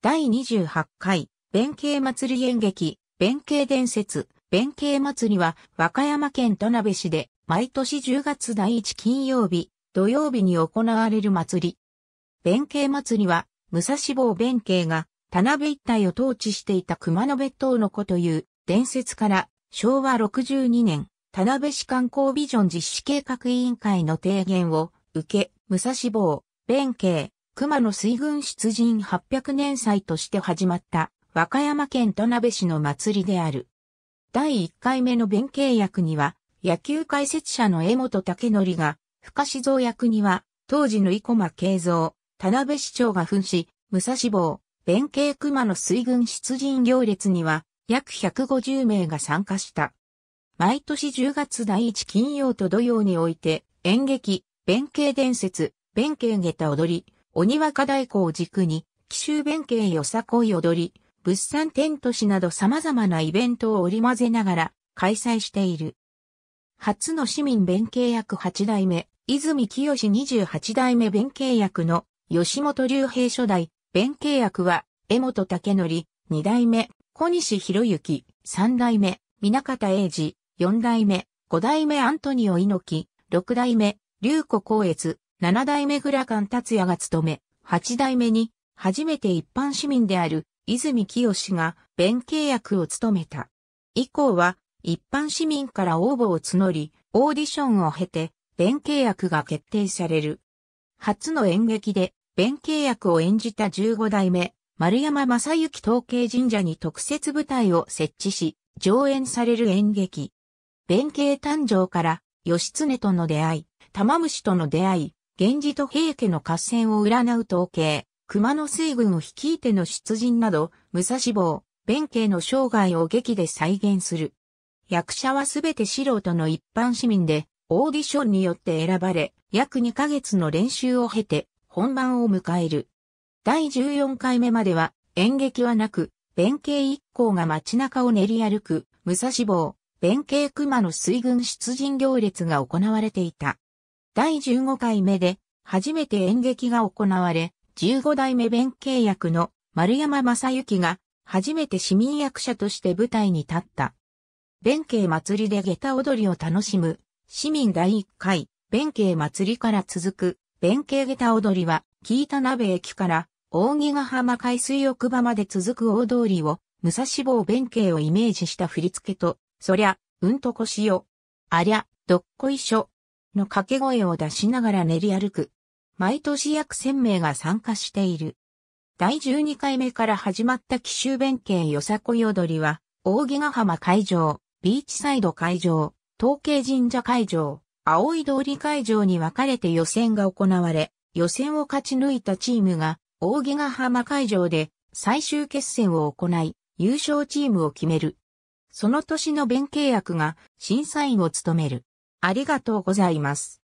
第28回、弁慶祭り演劇、弁慶伝説、弁慶祭りは和歌山県田辺市で毎年10月第1金曜日、土曜日に行われる祭り。弁慶祭りは、武蔵坊弁慶が田辺一帯を統治していた熊野別当の子という伝説から昭和62年、田辺市観光ビジョン実施計画委員会の提言を受け、武蔵坊、弁慶、熊野水軍出陣800年祭として始まった和歌山県田辺市の祭りである。第1回目の弁慶役には、野球解説者の江本武則が、深志蔵役には、当時の生駒慶三、田辺市長が扮し、武蔵坊、弁慶熊野水軍出陣行列には、約150名が参加した。毎年10月第1金曜と土曜において、演劇、弁慶伝説、弁慶下駄踊り、鬼若太鼓を軸に、奇襲弁慶よさこい踊り、物産天都市など様々なイベントを織り交ぜながら開催している。初の市民弁慶役8代目、泉清28代目弁慶役の吉本竜兵初代、弁慶役は江本武則、2代目、小西博之、3代目、水方英二、4代目、5代目アントニオ猪木、6代目、龍子光悦、七代目倉ラカン達也が務め、八代目に、初めて一般市民である泉清が弁契約を務めた。以降は、一般市民から応募を募り、オーディションを経て、弁契約が決定される。初の演劇で、弁契約を演じた十五代目、丸山正幸統計神社に特設舞台を設置し、上演される演劇。弁慶誕生から、義経との出会い、玉虫との出会い、源氏と平家の合戦を占う統計、熊野水軍を率いての出陣など、武蔵坊、弁慶の生涯を劇で再現する。役者はすべて素人の一般市民で、オーディションによって選ばれ、約2ヶ月の練習を経て、本番を迎える。第14回目までは、演劇はなく、弁慶一行が街中を練り歩く、武蔵坊、弁慶熊の水軍出陣行列が行われていた。第15回目で初めて演劇が行われ、15代目弁慶役の丸山正幸が初めて市民役者として舞台に立った。弁慶祭りで下駄踊りを楽しむ市民第1回弁慶祭りから続く弁慶下駄踊りは、木板鍋駅から扇ヶ浜海水浴場まで続く大通りを武蔵坊弁慶をイメージした振り付けと、そりゃ、うんとこしよ。ありゃ、どっこいしょ、の掛け声を出しながら練り歩く。毎年約1000名が参加している。第12回目から始まった奇襲弁慶よさこい踊りは、大木ヶ浜会場、ビーチサイド会場、東計神社会場、青い通り会場に分かれて予選が行われ、予選を勝ち抜いたチームが、大木ヶ浜会場で最終決戦を行い、優勝チームを決める。その年の弁慶役が審査員を務める。ありがとうございます。